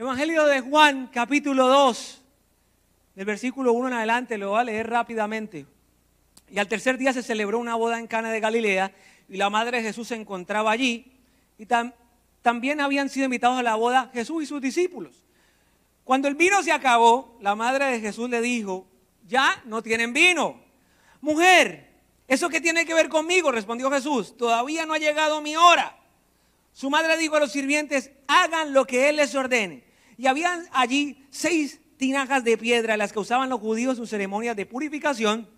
Evangelio de Juan, capítulo 2, del versículo 1 en adelante, lo voy a leer rápidamente. Y al tercer día se celebró una boda en Cana de Galilea y la madre de Jesús se encontraba allí y también habían sido invitados a la boda Jesús y sus discípulos. Cuando el vino se acabó, la madre de Jesús le dijo, ya no tienen vino. Mujer, ¿eso qué tiene que ver conmigo? Respondió Jesús, todavía no ha llegado mi hora. Su madre dijo a los sirvientes, hagan lo que Él les ordene. Y habían allí seis tinajas de piedra, las que usaban los judíos en sus ceremonias de purificación,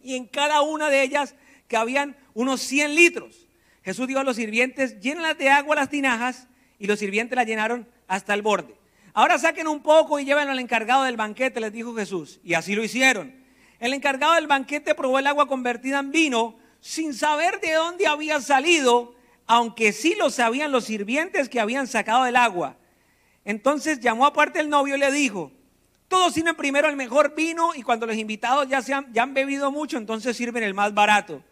y en cada una de ellas que habían unos 100 litros. Jesús dijo a los sirvientes, llénenlas de agua las tinajas, y los sirvientes las llenaron hasta el borde. Ahora saquen un poco y llévenlo al encargado del banquete, les dijo Jesús, y así lo hicieron. El encargado del banquete probó el agua convertida en vino, sin saber de dónde había salido, aunque sí lo sabían los sirvientes que habían sacado el agua. Entonces llamó aparte el novio y le dijo, todos sirven primero el mejor vino y cuando los invitados ya, se han, ya han bebido mucho, entonces sirven el más barato.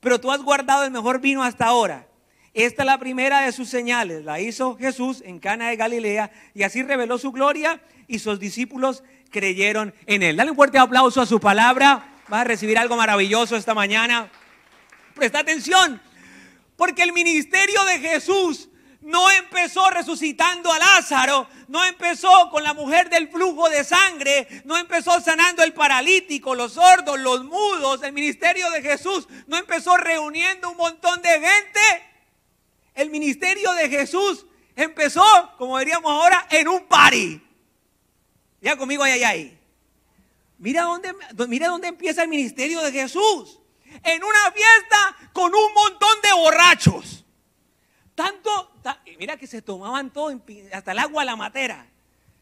Pero tú has guardado el mejor vino hasta ahora. Esta es la primera de sus señales, la hizo Jesús en Cana de Galilea y así reveló su gloria y sus discípulos creyeron en él. Dale un fuerte aplauso a su palabra. Vas a recibir algo maravilloso esta mañana. Presta atención, porque el ministerio de Jesús no empezó resucitando a Lázaro, no empezó con la mujer del flujo de sangre, no empezó sanando el paralítico, los sordos, los mudos, el ministerio de Jesús, no empezó reuniendo un montón de gente. El ministerio de Jesús empezó, como diríamos ahora, en un party. Ya conmigo, hay ahí. Mira dónde, mira dónde empieza el ministerio de Jesús. En una fiesta con un montón de borrachos. Tanto, mira que se tomaban todo, hasta el agua la matera.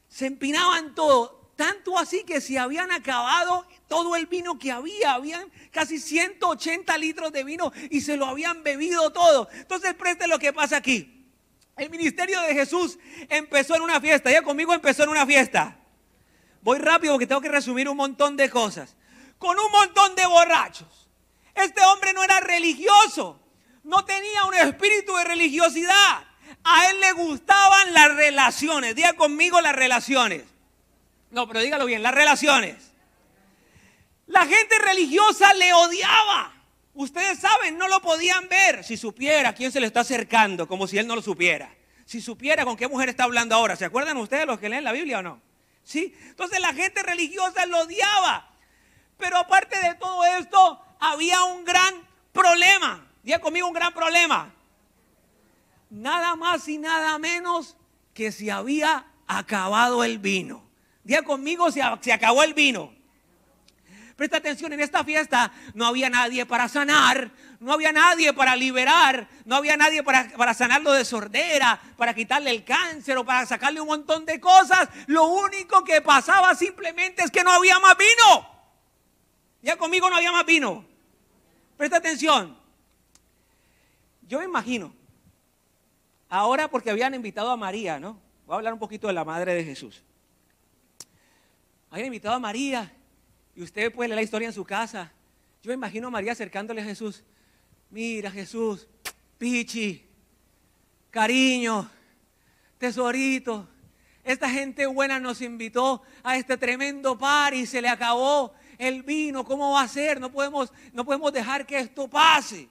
Se empinaban todo. Tanto así que si habían acabado todo el vino que había, habían casi 180 litros de vino y se lo habían bebido todo. Entonces preste lo que pasa aquí. El ministerio de Jesús empezó en una fiesta. Ya conmigo empezó en una fiesta. Voy rápido porque tengo que resumir un montón de cosas. Con un montón de borrachos. Este hombre no era religioso no tenía un espíritu de religiosidad. A él le gustaban las relaciones. Diga conmigo las relaciones. No, pero dígalo bien, las relaciones. La gente religiosa le odiaba. Ustedes saben, no lo podían ver. Si supiera quién se le está acercando, como si él no lo supiera. Si supiera con qué mujer está hablando ahora. ¿Se acuerdan ustedes los que leen la Biblia o no? ¿Sí? Entonces la gente religiosa lo odiaba. Pero aparte de todo esto, había un gran problema. Día conmigo un gran problema. Nada más y nada menos que se había acabado el vino. Día conmigo, se, acabó el vino. Presta atención, en esta fiesta no había nadie para sanar, no había nadie para liberar, no había nadie para, para sanarlo de sordera, para quitarle el cáncer o para sacarle un montón de cosas. Lo único que pasaba simplemente es que no había más vino. Ya conmigo no había más vino. Presta atención. Yo imagino, ahora porque habían invitado a María, ¿no? Voy a hablar un poquito de la madre de Jesús. Habían invitado a María y usted puede leer la historia en su casa. Yo imagino a María acercándole a Jesús. Mira Jesús, pichi, cariño, tesorito. Esta gente buena nos invitó a este tremendo par y se le acabó el vino. ¿Cómo va a ser? No podemos, no podemos dejar que esto pase.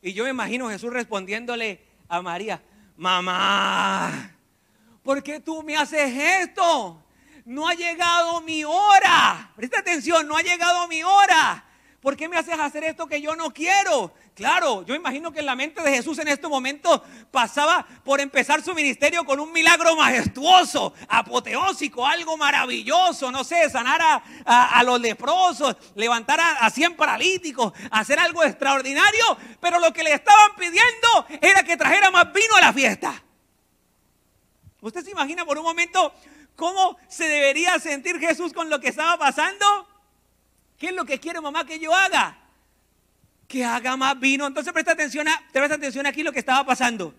Y yo me imagino Jesús respondiéndole a María, mamá, ¿por qué tú me haces esto? No ha llegado mi hora. Presta atención, no ha llegado mi hora. ¿Por qué me haces hacer esto que yo no quiero? Claro, yo imagino que en la mente de Jesús en este momento pasaba por empezar su ministerio con un milagro majestuoso, apoteósico, algo maravilloso, no sé, sanar a, los leprosos, levantar a, a paralíticos, hacer algo extraordinario, pero lo que le estaban pidiendo era que trajera más vino a la fiesta. ¿Usted se imagina por un momento cómo se debería sentir Jesús con lo que estaba pasando? ¿Qué es lo que quiere mamá que yo haga? que haga más vino. Entonces presta atención, a, presta atención aquí lo que estaba pasando.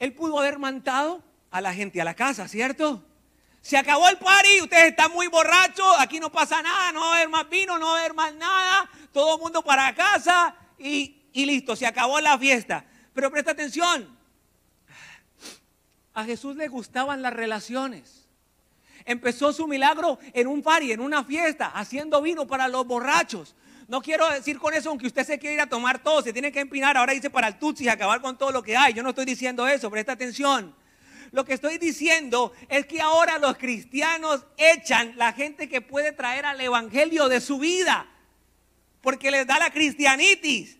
Él pudo haber mantado a la gente a la casa, ¿cierto? Se acabó el party, ustedes están muy borrachos, aquí no pasa nada, no va a haber más vino, no va a haber más nada, todo el mundo para casa y, y listo, se acabó la fiesta. Pero presta atención, a Jesús le gustaban las relaciones. Empezó su milagro en un party, en una fiesta, haciendo vino para los borrachos. No quiero decir con eso, aunque usted se quiere ir a tomar todo, se tiene que empinar. Ahora dice para el tutsi, acabar con todo lo que hay. Yo no estoy diciendo eso, presta atención. Lo que estoy diciendo es que ahora los cristianos echan la gente que puede traer al evangelio de su vida, porque les da la cristianitis.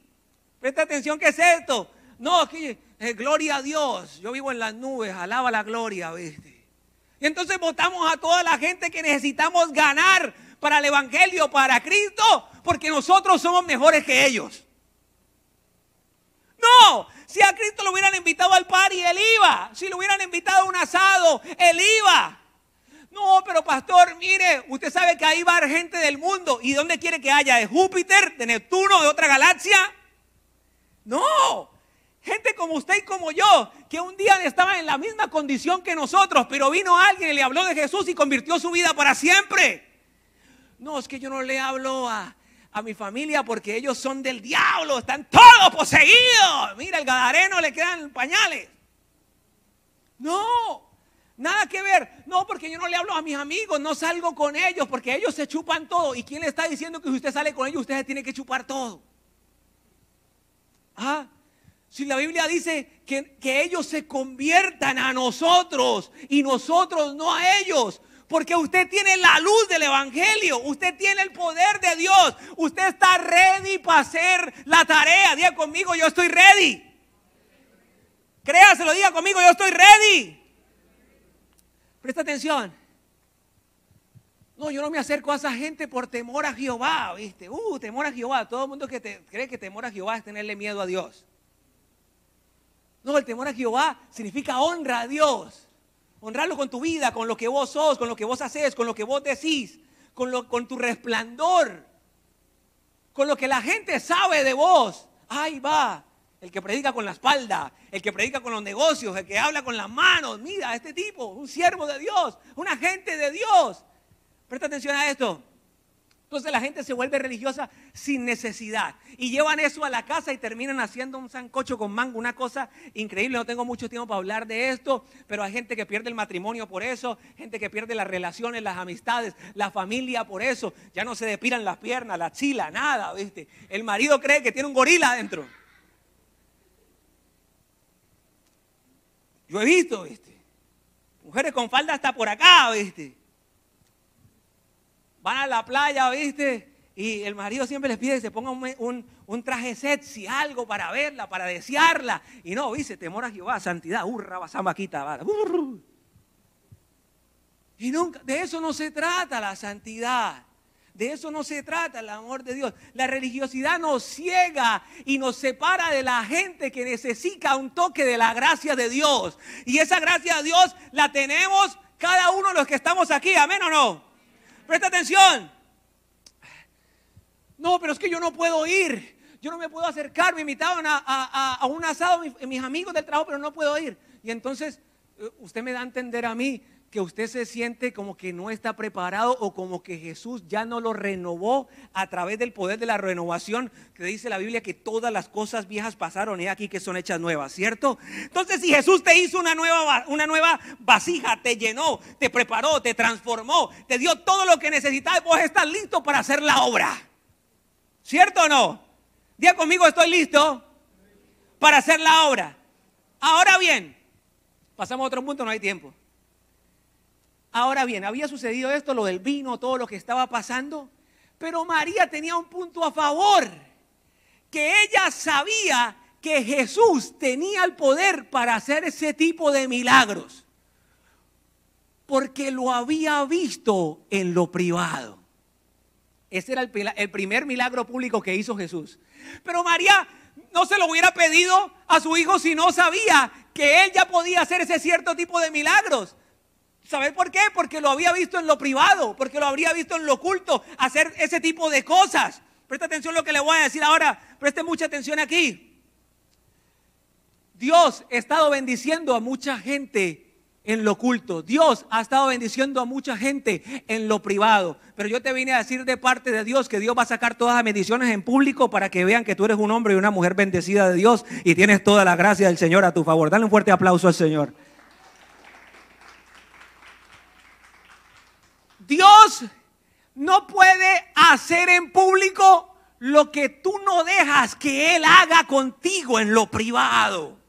Presta atención, ¿qué es esto? No, es que eh, gloria a Dios, yo vivo en las nubes, alaba la gloria, Y entonces votamos a toda la gente que necesitamos ganar para el Evangelio, para Cristo, porque nosotros somos mejores que ellos. No, si a Cristo lo hubieran invitado al par y él iba. Si lo hubieran invitado a un asado, él iba. No, pero pastor, mire, usted sabe que ahí va gente del mundo. ¿Y dónde quiere que haya? ¿De Júpiter? ¿De Neptuno? ¿De otra galaxia? No, gente como usted y como yo, que un día estaban en la misma condición que nosotros, pero vino alguien y le habló de Jesús y convirtió su vida para siempre. No, es que yo no le hablo a, mi familia porque ellos son del diablo, están todos poseídos. Mira, el gadareno le quedan pañales. No, nada que ver. No, porque yo no le hablo a mis amigos, no salgo con ellos porque ellos se chupan todo. ¿Y quién le está diciendo que si usted sale con ellos, usted tiene que chupar todo? Ah, si la Biblia dice que, que ellos se conviertan a nosotros y nosotros no a ellos. Porque usted tiene la luz del Evangelio, usted tiene el poder de Dios, usted está ready para hacer la tarea. Diga conmigo, yo estoy ready. Créaselo, diga conmigo, yo estoy ready. Presta atención. No, yo no me acerco a esa gente por temor a Jehová, ¿viste? Uh, temor a Jehová. Todo el mundo que te, cree que temor a Jehová es tenerle miedo a Dios. No, el temor a Jehová significa honra a Dios. Honrarlo con tu vida, con lo que vos sos, con lo que vos haces, con lo que vos decís, con, lo, con tu resplandor, con lo que la gente sabe de vos. Ahí va. El que predica con la espalda, el que predica con los negocios, el que habla con las manos. Mira, este tipo, un siervo de Dios, un agente de Dios. Presta atención a esto. Entonces la gente se vuelve religiosa sin necesidad. Y llevan eso a la casa y terminan haciendo un sancocho con mango, una cosa increíble. No tengo mucho tiempo para hablar de esto, pero hay gente que pierde el matrimonio por eso, gente que pierde las relaciones, las amistades, la familia por eso. Ya no se depilan las piernas, la chila, nada, ¿viste? El marido cree que tiene un gorila adentro. Yo he visto, ¿viste? Mujeres con falda hasta por acá, ¿viste? van a la playa, ¿viste? Y el marido siempre les pide que se ponga un, un, un traje sexy, algo para verla, para desearla. Y no, dice, temor a Jehová, santidad, hurra, basamaquita, Y nunca, de eso no se trata la santidad. De eso no se trata el amor de Dios. La religiosidad nos ciega y nos separa de la gente que necesita un toque de la gracia de Dios. Y esa gracia de Dios la tenemos cada uno de los que estamos aquí. Amén o no. Presta atención. No, pero es que yo no puedo ir. Yo no me puedo acercar. Me invitaban a, un asado mis, mis amigos del trabajo, pero no puedo ir. Y entonces eh, usted me da a entender a mí que usted se siente como que no está preparado o como que Jesús ya no lo renovó a través del poder de la renovación, que dice la Biblia que todas las cosas viejas pasaron y aquí que son hechas nuevas, ¿cierto? Entonces, si Jesús te hizo una nueva, una nueva vasija, te llenó, te preparó, te transformó, te dio todo lo que necesitabas vos estás listo para hacer la obra. ¿Cierto o no? Día conmigo, estoy listo para hacer la obra. Ahora bien, pasamos a otro punto, no hay tiempo. Ahora bien, había sucedido esto, lo del vino, todo lo que estaba pasando, pero María tenía un punto a favor, que ella sabía que Jesús tenía el poder para hacer ese tipo de milagros, porque lo había visto en lo privado. Ese era el, primer milagro público que hizo Jesús. Pero María no se lo hubiera pedido a su hijo si no sabía que él ya podía hacer ese cierto tipo de milagros. ¿Sabes por qué? Porque lo había visto en lo privado, porque lo habría visto en lo oculto, hacer ese tipo de cosas. Presta atención a lo que le voy a decir ahora, preste mucha atención aquí. Dios ha estado bendiciendo a mucha gente en lo oculto. Dios ha estado bendiciendo a mucha gente en lo privado. Pero yo te vine a decir de parte de Dios que Dios va a sacar todas las bendiciones en público para que vean que tú eres un hombre y una mujer bendecida de Dios y tienes toda la gracia del Señor a tu favor. Dale un fuerte aplauso al Señor. Dios no puede hacer en público lo que tú no dejas que Él haga contigo en lo privado.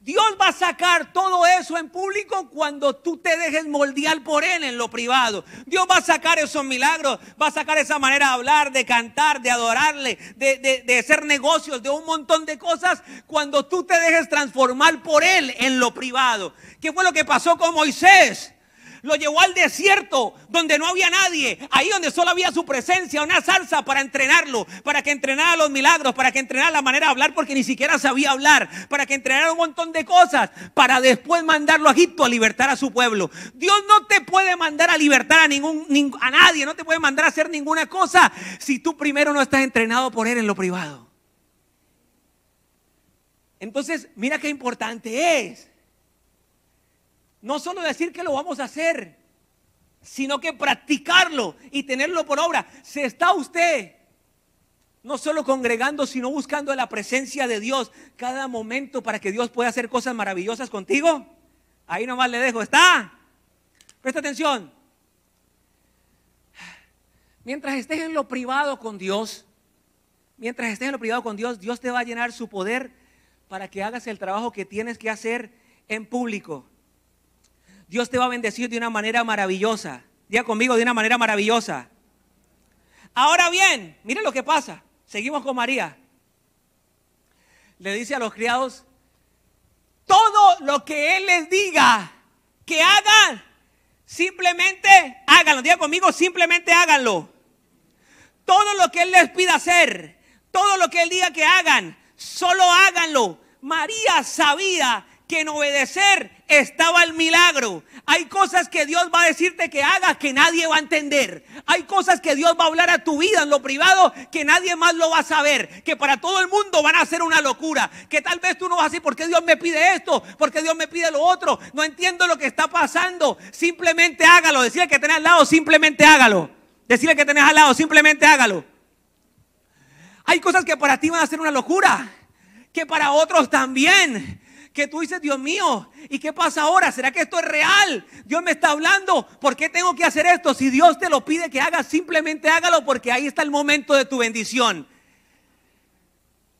Dios va a sacar todo eso en público cuando tú te dejes moldear por Él en lo privado. Dios va a sacar esos milagros, va a sacar esa manera de hablar, de cantar, de adorarle, de, hacer negocios, de un montón de cosas, cuando tú te dejes transformar por Él en lo privado. ¿Qué fue lo que pasó con Moisés? Lo llevó al desierto donde no había nadie, ahí donde solo había su presencia, una salsa para entrenarlo, para que entrenara los milagros, para que entrenara la manera de hablar porque ni siquiera sabía hablar, para que entrenara un montón de cosas, para después mandarlo a Egipto a libertar a su pueblo. Dios no te puede mandar a libertar a ningún a nadie, no te puede mandar a hacer ninguna cosa si tú primero no estás entrenado por él en lo privado. Entonces, mira qué importante es no solo decir que lo vamos a hacer, sino que practicarlo y tenerlo por obra. Se está usted no solo congregando, sino buscando la presencia de Dios cada momento para que Dios pueda hacer cosas maravillosas contigo. Ahí nomás le dejo, está. Presta atención. Mientras estés en lo privado con Dios, mientras estés en lo privado con Dios, Dios te va a llenar su poder para que hagas el trabajo que tienes que hacer en público. Dios te va a bendecir de una manera maravillosa. Día conmigo de una manera maravillosa. Ahora bien, miren lo que pasa. Seguimos con María. Le dice a los criados, todo lo que Él les diga que hagan, simplemente háganlo. Diga conmigo, simplemente háganlo. Todo lo que Él les pida hacer, todo lo que Él diga que hagan, solo háganlo. María sabía que en obedecer estaba el milagro. Hay cosas que Dios va a decirte que hagas que nadie va a entender. Hay cosas que Dios va a hablar a tu vida en lo privado que nadie más lo va a saber. Que para todo el mundo van a ser una locura. Que tal vez tú no vas a decir, ¿por qué Dios me pide esto? ¿Por qué Dios me pide lo otro? No entiendo lo que está pasando. Simplemente hágalo. Decirle que tenés al lado, simplemente hágalo. Decirle que tenés al lado, simplemente hágalo. Hay cosas que para ti van a ser una locura. Que para otros también que tú dices, Dios mío, ¿y qué pasa ahora? ¿Será que esto es real? Dios me está hablando, ¿por qué tengo que hacer esto? Si Dios te lo pide que hagas, simplemente hágalo porque ahí está el momento de tu bendición.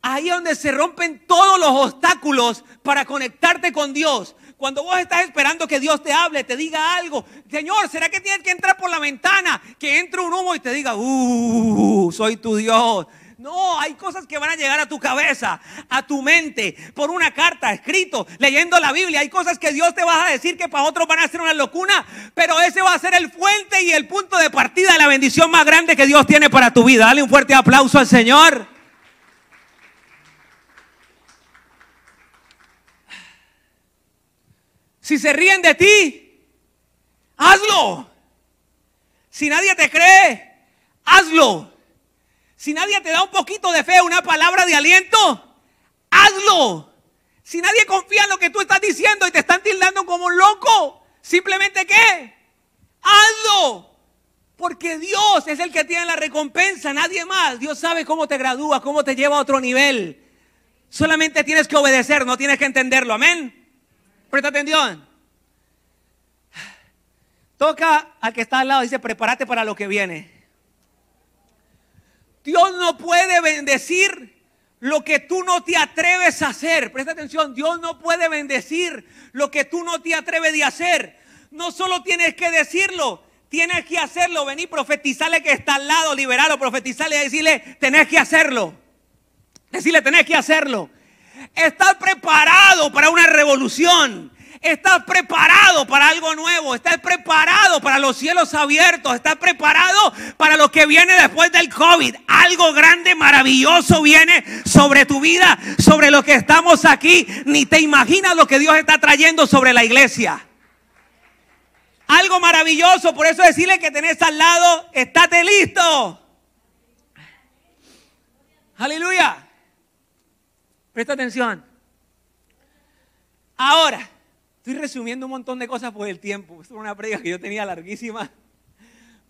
Ahí es donde se rompen todos los obstáculos para conectarte con Dios. Cuando vos estás esperando que Dios te hable, te diga algo, Señor, ¿será que tienes que entrar por la ventana? Que entre un humo y te diga, uh, soy tu Dios, no, hay cosas que van a llegar a tu cabeza, a tu mente, por una carta, escrito, leyendo la Biblia. Hay cosas que Dios te va a decir que para otros van a ser una locura, pero ese va a ser el fuente y el punto de partida de la bendición más grande que Dios tiene para tu vida. Dale un fuerte aplauso al Señor. Si se ríen de ti, hazlo. Si nadie te cree, hazlo. Si nadie te da un poquito de fe, una palabra de aliento, hazlo. Si nadie confía en lo que tú estás diciendo y te están tildando como un loco, simplemente qué? Hazlo. Porque Dios es el que tiene la recompensa, nadie más. Dios sabe cómo te gradúa, cómo te lleva a otro nivel. Solamente tienes que obedecer, no tienes que entenderlo. Amén. Presta atención. Toca al que está al lado, y dice, prepárate para lo que viene. Dios no puede bendecir lo que tú no te atreves a hacer. Presta atención, Dios no puede bendecir lo que tú no te atreves de hacer. No solo tienes que decirlo, tienes que hacerlo. Vení, profetizarle que está al lado, liberarlo, profetizarle y decirle, tenés que hacerlo. Decirle, tenés que hacerlo. Estar preparado para una revolución. Estás preparado para algo nuevo, estás preparado para los cielos abiertos, estás preparado para lo que viene después del COVID. Algo grande, maravilloso viene sobre tu vida, sobre lo que estamos aquí. Ni te imaginas lo que Dios está trayendo sobre la iglesia. Algo maravilloso, por eso decirle que tenés al lado, estate listo. Aleluya. Presta atención. Ahora, Estoy resumiendo un montón de cosas por el tiempo. Es una previa que yo tenía larguísima,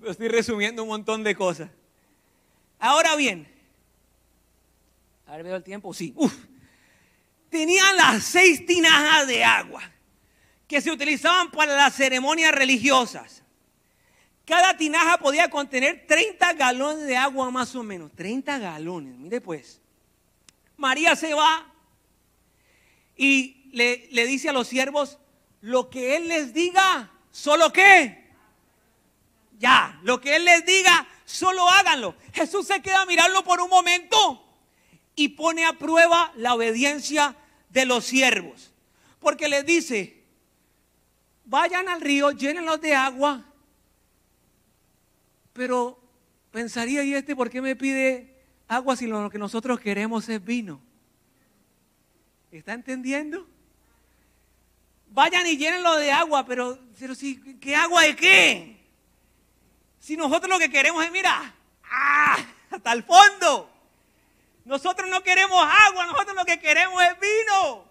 pero estoy resumiendo un montón de cosas. Ahora bien, a ver, veo el tiempo, sí. Tenían las seis tinajas de agua que se utilizaban para las ceremonias religiosas. Cada tinaja podía contener 30 galones de agua más o menos. 30 galones, mire pues. María se va y le dice a los siervos, lo que Él les diga, solo qué. Ya, lo que Él les diga, solo háganlo. Jesús se queda a mirarlo por un momento y pone a prueba la obediencia de los siervos. Porque les dice, vayan al río, llénenlos de agua. Pero pensaría, ¿y este por qué me pide agua si lo que nosotros queremos es vino? ¿Está entendiendo? vayan y llenenlo de agua, pero, pero si, ¿qué agua de qué? Si nosotros lo que queremos es, mira, ah, hasta el fondo. Nosotros no queremos agua, nosotros lo que queremos es vino.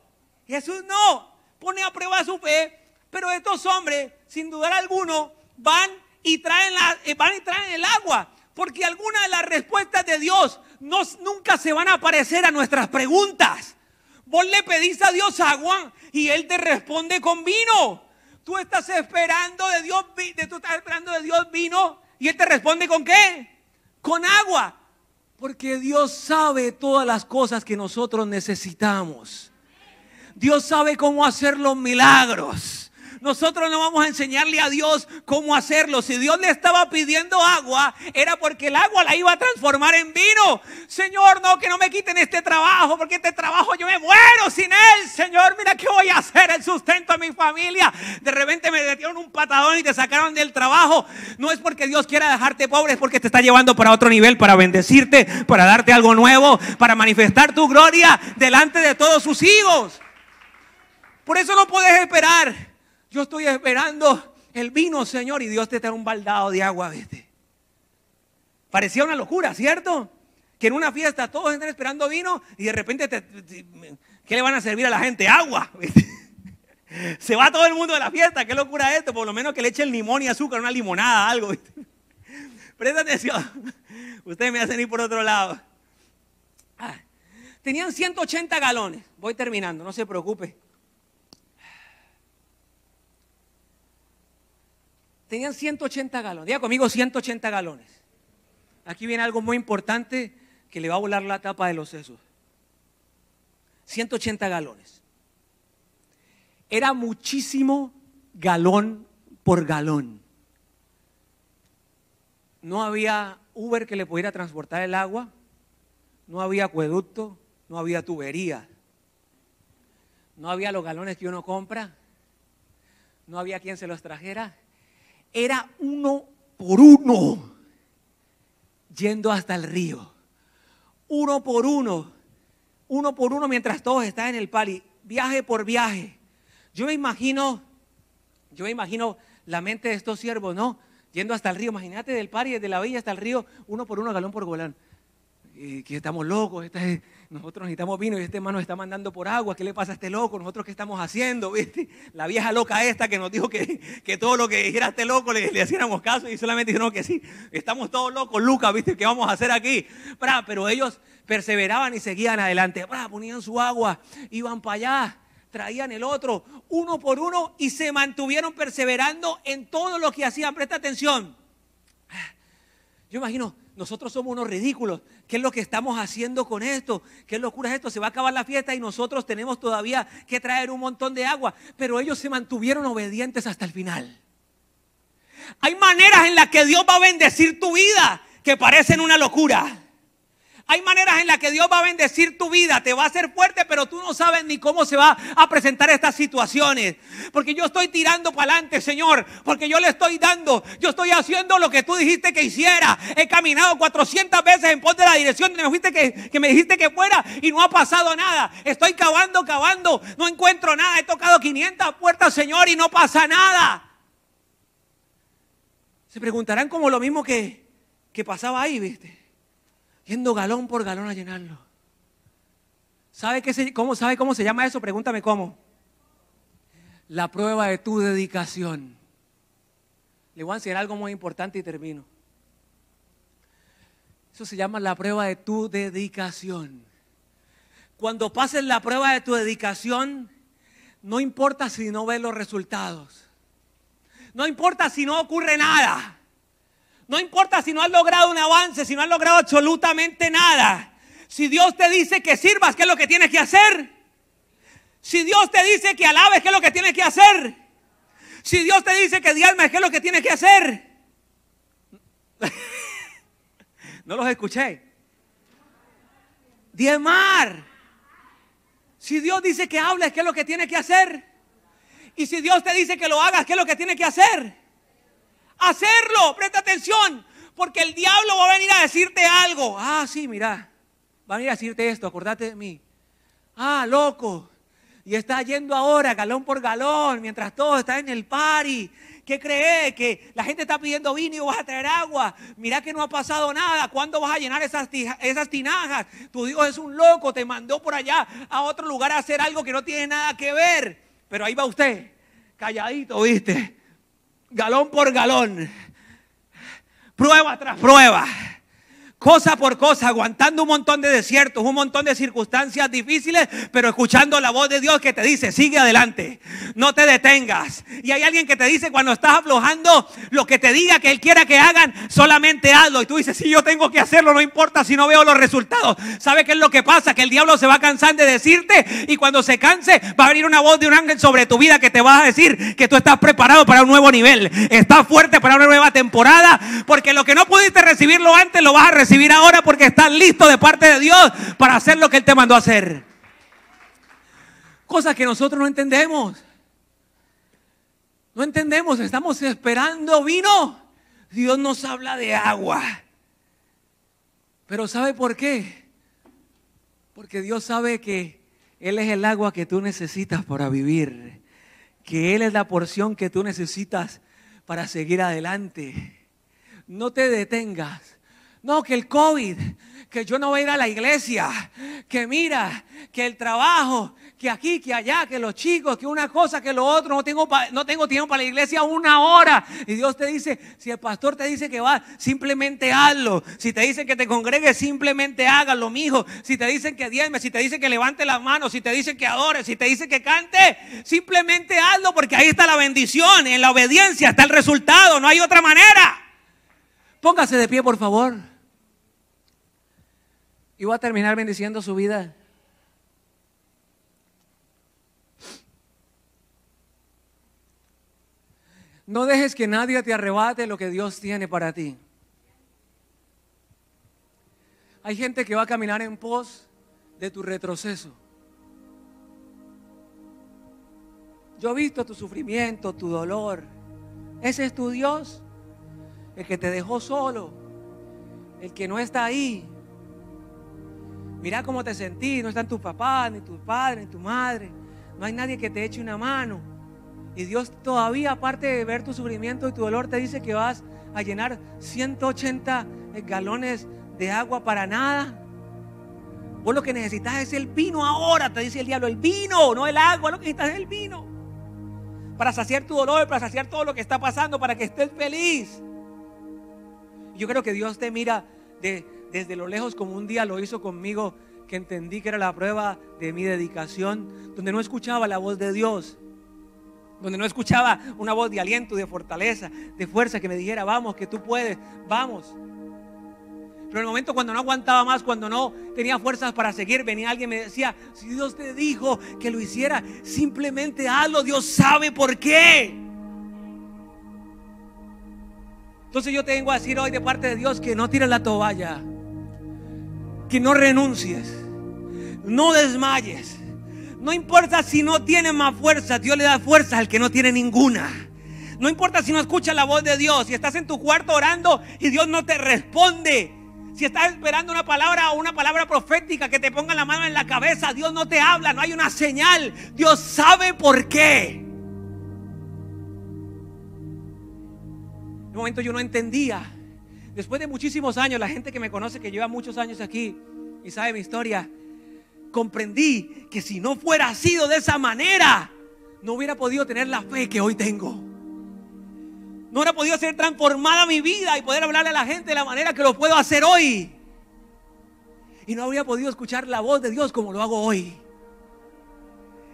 Jesús no, pone a prueba su fe, pero estos hombres, sin dudar alguno, van y traen, la, eh, van el agua, porque algunas de las respuestas de Dios nunca se van a aparecer a nuestras preguntas. Vos le pedís a Dios agua y Él te responde con vino. Tú estás esperando de Dios, tú estás esperando de Dios vino y Él te responde con qué? Con agua. Porque Dios sabe todas las cosas que nosotros necesitamos. Dios sabe cómo hacer los milagros. Nosotros no vamos a enseñarle a Dios cómo hacerlo. Si Dios le estaba pidiendo agua, era porque el agua la iba a transformar en vino. Señor, no, que no me quiten este trabajo, porque este trabajo yo me muero sin él. Señor, mira qué voy a hacer, el sustento a mi familia. De repente me metieron un patadón y te sacaron del trabajo. No es porque Dios quiera dejarte pobre, es porque te está llevando para otro nivel, para bendecirte, para darte algo nuevo, para manifestar tu gloria delante de todos sus hijos. Por eso no puedes esperar yo estoy esperando el vino, Señor, y Dios te trae un baldado de agua, ¿viste? Parecía una locura, ¿cierto? Que en una fiesta todos están esperando vino y de repente, te, ¿qué le van a servir a la gente? Agua. Se va todo el mundo de la fiesta, qué locura esto, por lo menos que le echen limón y azúcar, una limonada, algo. ¿viste? Presta atención, ustedes me hacen ir por otro lado. Ah, tenían 180 galones, voy terminando, no se preocupe. Tenían 180 galones. Diga conmigo 180 galones. Aquí viene algo muy importante que le va a volar la tapa de los sesos. 180 galones. Era muchísimo galón por galón. No había Uber que le pudiera transportar el agua, no había acueducto, no había tubería, no había los galones que uno compra, no había quien se los trajera era uno por uno yendo hasta el río. Uno por uno, uno por uno mientras todos están en el pari, viaje por viaje. Yo me imagino, yo me imagino la mente de estos siervos, ¿no? Yendo hasta el río, imagínate del pari, de la villa hasta el río, uno por uno, galón por galón. Eh, que estamos locos, nosotros necesitamos vino y este hermano está mandando por agua, ¿qué le pasa a este loco? ¿Nosotros qué estamos haciendo? ¿Viste? La vieja loca esta que nos dijo que, todo lo que dijera este loco le, le hiciéramos caso y solamente dijeron que sí, estamos todos locos, Lucas, ¿viste? ¿Qué vamos a hacer aquí? pero ellos perseveraban y seguían adelante, ponían su agua, iban para allá traían el otro, uno por uno, y se mantuvieron perseverando en todo lo que hacían. Presta atención. Ah, yo imagino, nosotros somos unos ridículos. ¿Qué es lo que estamos haciendo con esto? ¿Qué locura es esto? Se va a acabar la fiesta y nosotros tenemos todavía que traer un montón de agua. Pero ellos se mantuvieron obedientes hasta el final. Hay maneras en las que Dios va a bendecir tu vida que parecen una locura. Hay maneras en las que Dios va a bendecir tu vida, te va a hacer fuerte, pero tú no sabes ni cómo se va a presentar estas situaciones. Porque yo estoy tirando para adelante, Señor, porque yo le estoy dando, yo estoy haciendo lo que tú dijiste que hiciera. He caminado 400 veces en pos de la dirección que me, me dijiste que fuera y no ha pasado nada. Estoy cavando, cavando, no encuentro nada. He tocado 500 puertas, Señor, y no pasa nada. Se preguntarán como lo mismo que, que pasaba ahí, ¿viste? yendo galón por galón a llenarlo. ¿Sabe, qué se, cómo, ¿Sabe cómo se llama eso? Pregúntame cómo. La prueba de tu dedicación. Le voy a enseñar algo muy importante y termino. Eso se llama la prueba de tu dedicación. Cuando pases la prueba de tu dedicación, no importa si no ves los resultados. No importa si no ocurre nada. No importa si no has logrado un avance, si no has logrado absolutamente nada. Si Dios te dice que sirvas, ¿qué es lo que tienes que hacer? Si Dios te dice que alabes, ¿qué es lo que tienes que hacer? Si Dios te dice que dialmes, ¿qué es lo que tienes que hacer? no los escuché. Diemar, Si Dios dice que hables, ¿qué es lo que tienes que hacer? Y si Dios te dice que lo hagas, ¿qué es lo que tienes que hacer? hacerlo, presta atención, porque el diablo va a venir a decirte algo. Ah, sí, mira, va a venir a decirte esto, acordate de mí. Ah, loco, y está yendo ahora galón por galón, mientras todo está en el party. ¿Qué cree Que la gente está pidiendo vino y vas a traer agua. Mira que no ha pasado nada. ¿Cuándo vas a llenar esas, esas tinajas? Tu Dios es un loco, te mandó por allá a otro lugar a hacer algo que no tiene nada que ver. Pero ahí va usted, calladito, ¿viste? galón por galón, prueba tras prueba cosa por cosa, aguantando un montón de desiertos, un montón de circunstancias difíciles, pero escuchando la voz de Dios que te dice, sigue adelante, no te detengas. Y hay alguien que te dice cuando estás aflojando, lo que te diga que Él quiera que hagan, solamente hazlo. Y tú dices, si sí, yo tengo que hacerlo, no importa si no veo los resultados. ¿Sabe qué es lo que pasa? Que el diablo se va cansando de decirte y cuando se canse va a venir una voz de un ángel sobre tu vida que te va a decir que tú estás preparado para un nuevo nivel, estás fuerte para una nueva temporada, porque lo que no pudiste recibirlo antes lo vas a recibir recibir ahora porque estás listo de parte de Dios para hacer lo que Él te mandó a hacer. Cosa que nosotros no entendemos. No entendemos, estamos esperando vino. Dios nos habla de agua. Pero ¿sabe por qué? Porque Dios sabe que Él es el agua que tú necesitas para vivir, que Él es la porción que tú necesitas para seguir adelante. No te detengas, no, que el COVID, que yo no voy a ir a la iglesia, que mira, que el trabajo, que aquí, que allá, que los chicos, que una cosa, que lo otro, no tengo, no tengo tiempo para la iglesia una hora. Y Dios te dice, si el pastor te dice que va, simplemente hazlo. Si te dicen que te congregues, simplemente hágalo, mijo. Si te dicen que diezme, si te dice que levante las manos, si te dicen que adore, si te dice que cante, simplemente hazlo porque ahí está la bendición, en la obediencia está el resultado, no hay otra manera. Póngase de pie, por favor y va a terminar bendiciendo su vida. No dejes que nadie te arrebate lo que Dios tiene para ti. Hay gente que va a caminar en pos de tu retroceso. Yo he visto tu sufrimiento, tu dolor. Ese es tu Dios, el que te dejó solo, el que no está ahí Mira cómo te sentís, no están tus papás, ni tus padres, ni tu madre. No hay nadie que te eche una mano. Y Dios todavía, aparte de ver tu sufrimiento y tu dolor, te dice que vas a llenar 180 galones de agua para nada. Vos lo que necesitas es el vino ahora, te dice el diablo, el vino, no el agua, lo que necesitas es el vino. Para saciar tu dolor, para saciar todo lo que está pasando, para que estés feliz. Yo creo que Dios te mira de, desde lo lejos, como un día lo hizo conmigo, que entendí que era la prueba de mi dedicación, donde no escuchaba la voz de Dios, donde no escuchaba una voz de aliento, de fortaleza, de fuerza que me dijera, vamos, que tú puedes, vamos. Pero en el momento cuando no aguantaba más, cuando no tenía fuerzas para seguir, venía alguien y me decía, si Dios te dijo que lo hiciera, simplemente hazlo, Dios sabe por qué. Entonces yo te vengo a decir hoy de parte de Dios que no tires la toalla que no renuncies, no desmayes. No importa si no tienes más fuerza, Dios le da fuerza al que no tiene ninguna. No importa si no escuchas la voz de Dios, si estás en tu cuarto orando y Dios no te responde. Si estás esperando una palabra o una palabra profética que te ponga la mano en la cabeza, Dios no te habla, no hay una señal. Dios sabe por qué. En un momento yo no entendía Después de muchísimos años, la gente que me conoce, que lleva muchos años aquí y sabe mi historia, comprendí que si no fuera sido de esa manera, no hubiera podido tener la fe que hoy tengo. No hubiera podido ser transformada mi vida y poder hablarle a la gente de la manera que lo puedo hacer hoy. Y no habría podido escuchar la voz de Dios como lo hago hoy.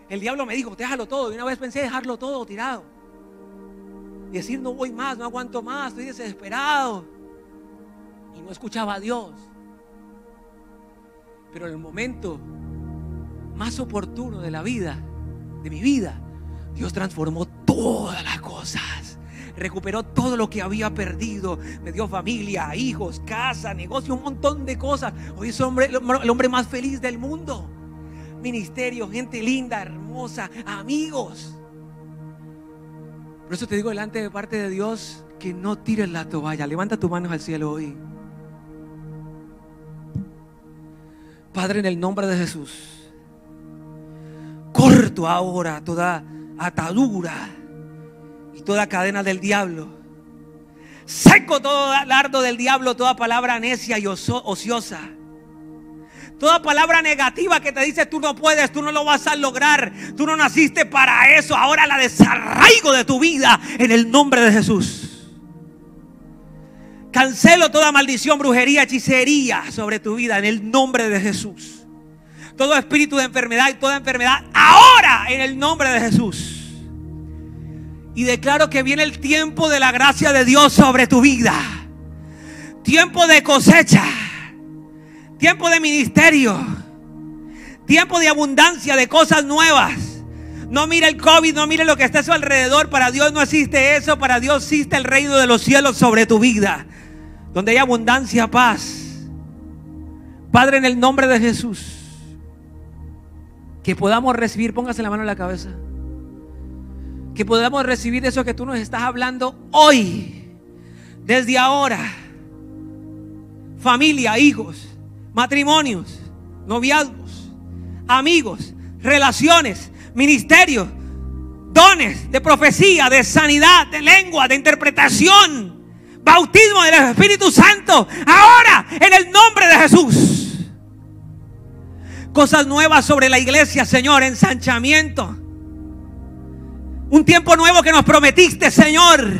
El diablo me dijo, déjalo todo. Y una vez pensé dejarlo todo tirado. Y decir, no voy más, no aguanto más, estoy desesperado y no escuchaba a Dios. Pero en el momento más oportuno de la vida, de mi vida, Dios transformó todas las cosas. Recuperó todo lo que había perdido. Me dio familia, hijos, casa, negocio, un montón de cosas. Hoy es el hombre más feliz del mundo. Ministerio, gente linda, hermosa, amigos. Por eso te digo delante de parte de Dios que no tires la toalla. Levanta tus manos al cielo hoy. Padre, en el nombre de Jesús, corto ahora toda atadura y toda cadena del diablo. Seco todo lardo del diablo, toda palabra necia y ociosa. Toda palabra negativa que te dice tú no puedes, tú no lo vas a lograr, tú no naciste para eso, ahora la desarraigo de tu vida en el nombre de Jesús. Cancelo toda maldición, brujería, hechicería sobre tu vida en el nombre de Jesús. Todo espíritu de enfermedad y toda enfermedad ahora en el nombre de Jesús. Y declaro que viene el tiempo de la gracia de Dios sobre tu vida. Tiempo de cosecha. Tiempo de ministerio. Tiempo de abundancia de cosas nuevas. No mire el COVID, no mire lo que está a su alrededor. Para Dios no existe eso. Para Dios existe el reino de los cielos sobre tu vida donde hay abundancia, paz. Padre, en el nombre de Jesús, que podamos recibir, póngase la mano en la cabeza, que podamos recibir eso que tú nos estás hablando hoy, desde ahora. Familia, hijos, matrimonios, noviazgos, amigos, relaciones, ministerios, dones de profecía, de sanidad, de lengua, de interpretación bautismo del Espíritu Santo. Ahora, en el nombre de Jesús. Cosas nuevas sobre la iglesia, Señor, ensanchamiento. Un tiempo nuevo que nos prometiste, Señor.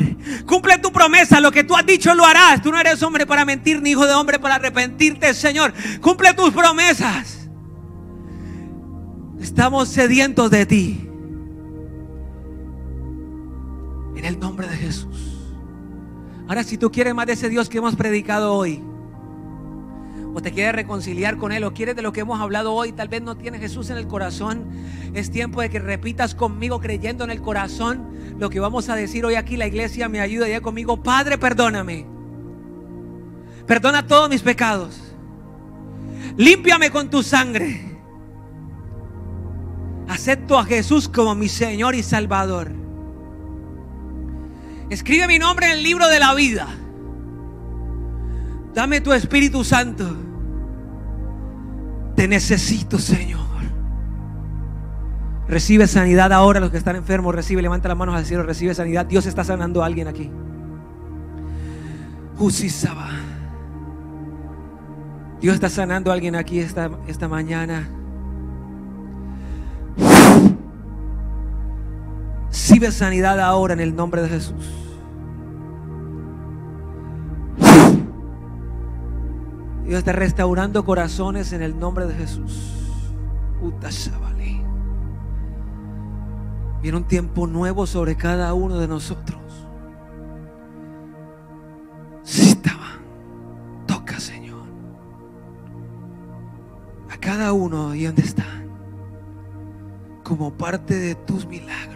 Cumple tu promesa, lo que tú has dicho lo harás. Tú no eres hombre para mentir, ni hijo de hombre para arrepentirte, Señor. Cumple tus promesas. Estamos sedientos de ti. En el nombre de Jesús. Ahora, si tú quieres más de ese Dios que hemos predicado hoy, o te quieres reconciliar con Él, o quieres de lo que hemos hablado hoy, tal vez no tienes Jesús en el corazón, es tiempo de que repitas conmigo creyendo en el corazón lo que vamos a decir hoy aquí. La iglesia me ayuda, ya conmigo, Padre, perdóname. Perdona todos mis pecados. Límpiame con tu sangre. Acepto a Jesús como mi Señor y Salvador. Escribe mi nombre en el libro de la vida. Dame tu Espíritu Santo. Te necesito, Señor. Recibe sanidad ahora los que están enfermos. Recibe, levanta las manos al cielo. Recibe sanidad. Dios está sanando a alguien aquí. Saba. Dios está sanando a alguien aquí esta, esta mañana. recibe sanidad ahora en el nombre de Jesús. Dios está restaurando corazones en el nombre de Jesús. Viene un tiempo nuevo sobre cada uno de nosotros. estaba Toca, Señor. A cada uno y donde está. Como parte de tus milagros.